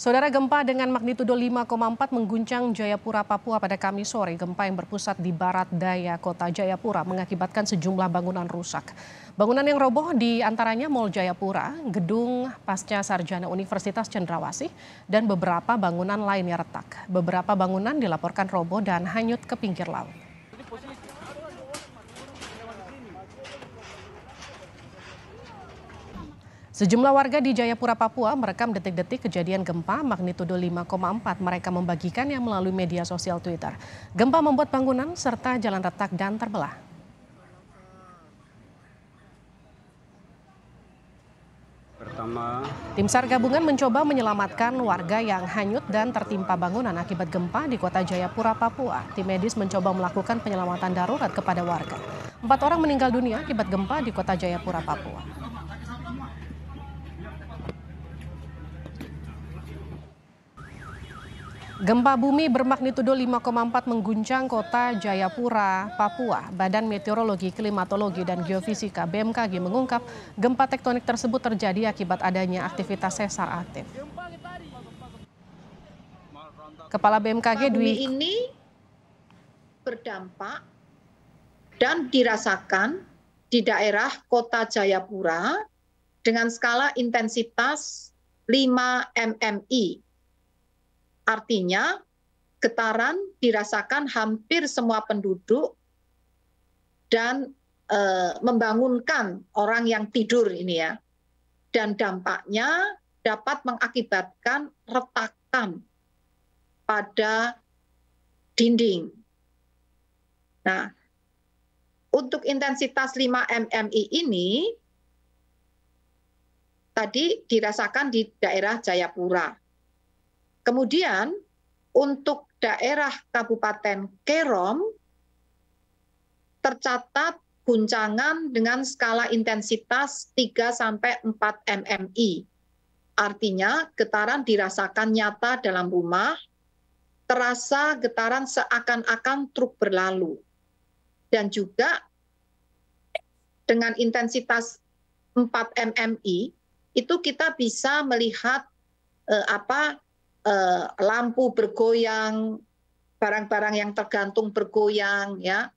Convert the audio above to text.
Saudara gempa dengan magnitudo 5,4 mengguncang Jayapura, Papua pada Kamis sore. Gempa yang berpusat di barat daya kota Jayapura mengakibatkan sejumlah bangunan rusak. Bangunan yang roboh di antaranya Mall Jayapura, gedung pasca sarjana Universitas Cendrawasih, dan beberapa bangunan lainnya retak. Beberapa bangunan dilaporkan roboh dan hanyut ke pinggir laut. Sejumlah warga di Jayapura, Papua merekam detik-detik kejadian gempa magnitudo 5,4. Mereka membagikannya melalui media sosial Twitter. Gempa membuat bangunan serta jalan retak dan terbelah. Pertama, tim SAR gabungan mencoba menyelamatkan warga yang hanyut dan tertimpa bangunan akibat gempa di kota Jayapura, Papua. Tim medis mencoba melakukan penyelamatan darurat kepada warga. Empat orang meninggal dunia akibat gempa di kota Jayapura, Papua. Gempa bumi bermagnitudo 5,4 mengguncang kota Jayapura, Papua. Badan Meteorologi, Klimatologi, dan Geofisika BMKG mengungkap gempa tektonik tersebut terjadi akibat adanya aktivitas sesar aktif. Kepala BMKG Dwi ini berdampak dan dirasakan di daerah kota Jayapura dengan skala intensitas 5 MMI Artinya getaran dirasakan hampir semua penduduk dan e, membangunkan orang yang tidur ini ya. Dan dampaknya dapat mengakibatkan retakan pada dinding. Nah, untuk intensitas 5 MMI ini tadi dirasakan di daerah Jayapura. Kemudian untuk daerah Kabupaten Kerom tercatat guncangan dengan skala intensitas 3 sampai 4 MMI. Artinya getaran dirasakan nyata dalam rumah, terasa getaran seakan-akan truk berlalu. Dan juga dengan intensitas 4 MMI itu kita bisa melihat eh, apa Eh, lampu bergoyang barang-barang yang tergantung bergoyang ya